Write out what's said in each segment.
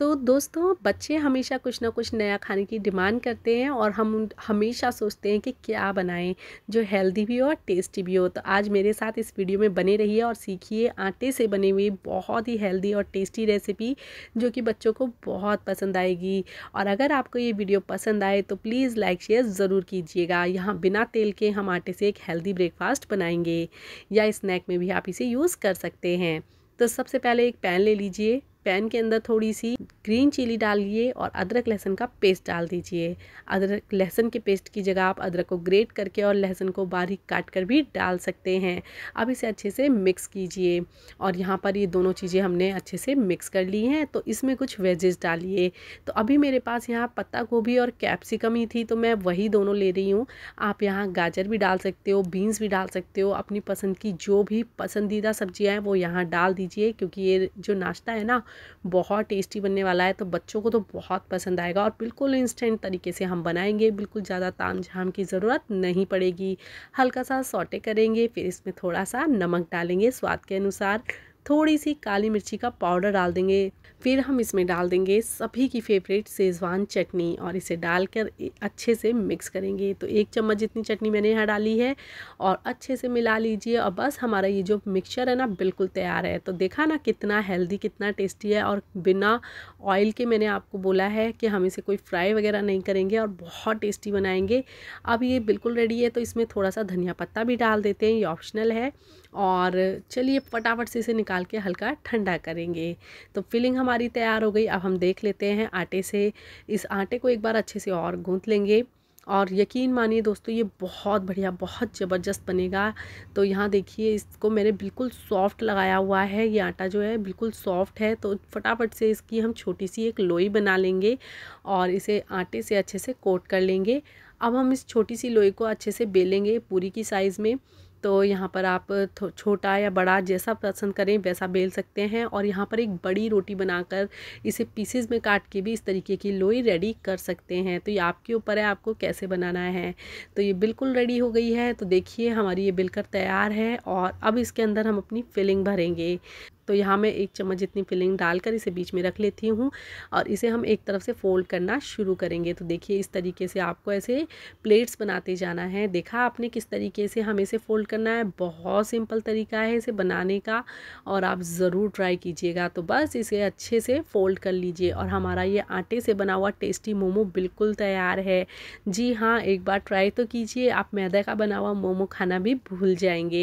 तो दोस्तों बच्चे हमेशा कुछ ना कुछ नया खाने की डिमांड करते हैं और हम हमेशा सोचते हैं कि क्या बनाएं जो हेल्दी भी हो और टेस्टी भी हो तो आज मेरे साथ इस वीडियो में बने रहिए और सीखिए आटे से बने हुई बहुत ही हेल्दी और टेस्टी रेसिपी जो कि बच्चों को बहुत पसंद आएगी और अगर आपको ये वीडियो पसंद आए तो प्लीज़ लाइक शेयर ज़रूर कीजिएगा यहाँ बिना तेल के हम आटे से एक हेल्दी ब्रेकफास्ट बनाएंगे या स्नैक में भी आप इसे यूज़ कर सकते हैं तो सबसे पहले एक पैन ले लीजिए पैन के अंदर थोड़ी सी ग्रीन चिली डालिए और अदरक लहसुन का पेस्ट डाल दीजिए अदरक लहसुन के पेस्ट की जगह आप अदरक को ग्रेट करके और लहसुन को बारीक काट कर भी डाल सकते हैं अब इसे अच्छे से मिक्स कीजिए और यहाँ पर ये दोनों चीज़ें हमने अच्छे से मिक्स कर ली हैं तो इसमें कुछ वेजेस डालिए तो अभी मेरे पास यहाँ पत्ता गोभी और कैप्सिकम ही थी तो मैं वही दोनों ले रही हूँ आप यहाँ गाजर भी डाल सकते हो बीन्स भी डाल सकते हो अपनी पसंद की जो भी पसंदीदा सब्जियाँ हैं वो यहाँ डाल दीजिए क्योंकि ये जो नाश्ता है ना बहुत टेस्टी बनने वाला वाला है तो बच्चों को तो बहुत पसंद आएगा और बिल्कुल इंस्टेंट तरीके से हम बनाएंगे बिल्कुल ज़्यादा ताम झाम की ज़रूरत नहीं पड़ेगी हल्का सा सोटे करेंगे फिर इसमें थोड़ा सा नमक डालेंगे स्वाद के अनुसार थोड़ी सी काली मिर्ची का पाउडर डाल देंगे फिर हम इसमें डाल देंगे सभी की फेवरेट सेज़वान चटनी और इसे डालकर अच्छे से मिक्स करेंगे तो एक चम्मच जितनी चटनी मैंने यहाँ डाली है और अच्छे से मिला लीजिए और बस हमारा ये जो मिक्सचर है ना बिल्कुल तैयार है तो देखा ना कितना हेल्दी कितना टेस्टी है और बिना ऑयल के मैंने आपको बोला है कि हम इसे कोई फ्राई वगैरह नहीं करेंगे और बहुत टेस्टी बनाएंगे अब ये बिल्कुल रेडी है तो इसमें थोड़ा सा धनिया पत्ता भी डाल देते हैं ये ऑप्शनल है और चलिए फटाफट से इसे निकाल के हल्का ठंडा करेंगे तो फिलिंग हमारे हमारी तैयार हो गई अब हम देख लेते हैं आटे से इस आटे को एक बार अच्छे से और गूँथ लेंगे और यकीन मानिए दोस्तों ये बहुत बढ़िया बहुत ज़बरदस्त बनेगा तो यहाँ देखिए इसको मैंने बिल्कुल सॉफ्ट लगाया हुआ है ये आटा जो है बिल्कुल सॉफ्ट है तो फटाफट से इसकी हम छोटी सी एक लोई बना लेंगे और इसे आटे से अच्छे से कोट कर लेंगे अब हम इस छोटी सी लोई को अच्छे से बेलेंगे पूरी की साइज़ में तो यहाँ पर आप छोटा या बड़ा जैसा पसंद करें वैसा बेल सकते हैं और यहाँ पर एक बड़ी रोटी बनाकर इसे पीसेस में काट के भी इस तरीके की लोई रेडी कर सकते हैं तो ये आपके ऊपर है आपको कैसे बनाना है तो ये बिल्कुल रेडी हो गई है तो देखिए हमारी ये बिलकर तैयार है और अब इसके अंदर हम अपनी फिलिंग भरेंगे तो यहाँ मैं एक चम्मच जितनी फिलिंग डालकर इसे बीच में रख लेती हूँ और इसे हम एक तरफ से फ़ोल्ड करना शुरू करेंगे तो देखिए इस तरीके से आपको ऐसे प्लेट्स बनाते जाना है देखा आपने किस तरीके से हमें इसे फ़ोल्ड करना है बहुत सिंपल तरीका है इसे बनाने का और आप ज़रूर ट्राई कीजिएगा तो बस इसे अच्छे से फ़ोल्ड कर लीजिए और हमारा ये आटे से बना हुआ टेस्टी मोमो बिल्कुल तैयार है जी हाँ एक बार ट्राई तो कीजिए आप मैदा का बना हुआ मोमो खाना भी भूल जाएंगे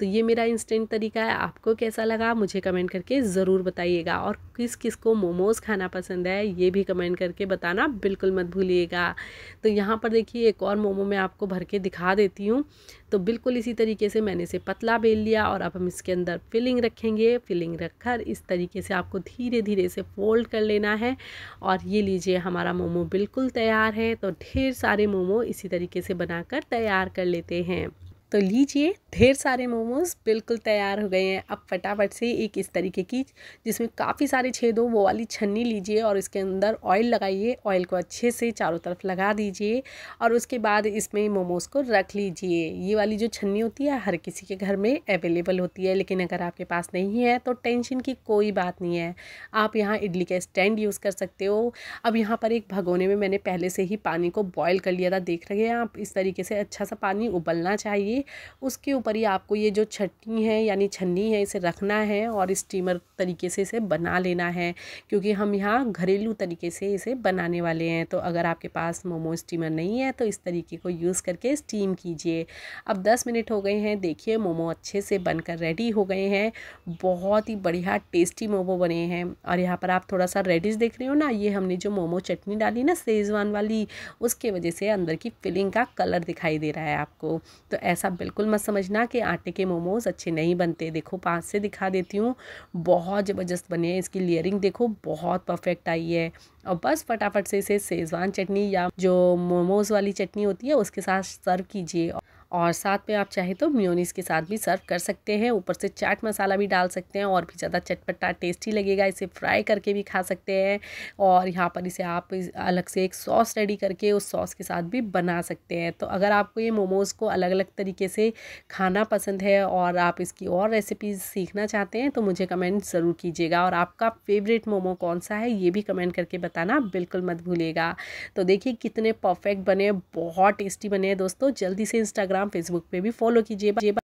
तो ये मेरा इंस्टेंट तरीका है आपको कैसा लगा मुझे मुझे कमेंट करके ज़रूर बताइएगा और किस किस को मोमोज़ खाना पसंद है ये भी कमेंट करके बताना बिल्कुल मत भूलिएगा तो यहाँ पर देखिए एक और मोमो मैं आपको भर के दिखा देती हूँ तो बिल्कुल इसी तरीके से मैंने इसे पतला बेल लिया और अब हम इसके अंदर फिलिंग रखेंगे फिलिंग रख इस तरीके से आपको धीरे धीरे इसे फोल्ड कर लेना है और ये लीजिए हमारा मोमो बिल्कुल तैयार है तो ढेर सारे मोमो इसी तरीके से बनाकर तैयार कर लेते हैं तो लीजिए ढेर सारे मोमोज बिल्कुल तैयार हो गए हैं अब फटाफट से एक इस तरीके की जिसमें काफ़ी सारे छेद हो वो वाली छन्नी लीजिए और इसके अंदर ऑयल लगाइए ऑयल को अच्छे से चारों तरफ लगा दीजिए और उसके बाद इसमें मोमोज को रख लीजिए ये वाली जो छन्नी होती है हर किसी के घर में अवेलेबल होती है लेकिन अगर आपके पास नहीं है तो टेंशन की कोई बात नहीं है आप यहाँ इडली का स्टैंड यूज़ कर सकते हो अब यहाँ पर एक भगोने में मैंने पहले से ही पानी को बॉयल कर लिया था देख रहे हैं आप इस तरीके से अच्छा सा पानी उबलना चाहिए उसके ऊपर ही आपको ये जो छटनी है यानी छन्नी है इसे रखना है और स्टीमर तरीके से इसे बना लेना है क्योंकि हम यहाँ घरेलू तरीके से इसे बनाने वाले हैं तो अगर आपके पास मोमो स्टीमर नहीं है तो इस तरीके को यूज़ करके स्टीम कीजिए अब दस मिनट हो गए हैं देखिए मोमो अच्छे से बनकर रेडी हो गए हैं बहुत ही बढ़िया टेस्टी मोमो बने हैं और यहाँ पर आप थोड़ा सा रेडिश देख रहे हो ना ये हमने जो मोमो चटनी डाली ना सेजवान वाली उसके वजह से अंदर की फिलिंग का कलर दिखाई दे रहा है आपको तो ऐसा बिल्कुल मत समझ समझना कि आटे के मोमोज अच्छे नहीं बनते देखो पास से दिखा देती हूँ बहुत ज़बरदस्त बने हैं इसकी लेयरिंग देखो बहुत परफेक्ट आई है और बस फटाफट से इसे सेजवान चटनी या जो मोमोज़ वाली चटनी होती है उसके साथ सर्व कीजिए और साथ में आप चाहें तो म्योनीस के साथ भी सर्व कर सकते हैं ऊपर से चाट मसाला भी डाल सकते हैं और भी ज़्यादा चटपटा टेस्टी लगेगा इसे फ्राई करके भी खा सकते हैं और यहाँ पर इसे आप अलग से एक सॉस रेडी करके उस सॉस के साथ भी बना सकते हैं तो अगर आपको ये मोमोज़ को अलग अलग तरीके से खाना पसंद है और आप इसकी और रेसिपीज़ सीखना चाहते हैं तो मुझे कमेंट ज़रूर कीजिएगा और आपका फेवरेट मोमो कौन सा है ये भी कमेंट करके बताना बिल्कुल मत भूलिएगा तो देखिए कितने परफेक्ट बने बहुत टेस्टी बने दोस्तों जल्दी से इंस्टाग्राम इंस्टाग्राम फेसबुक पे भी फॉलो कीजिए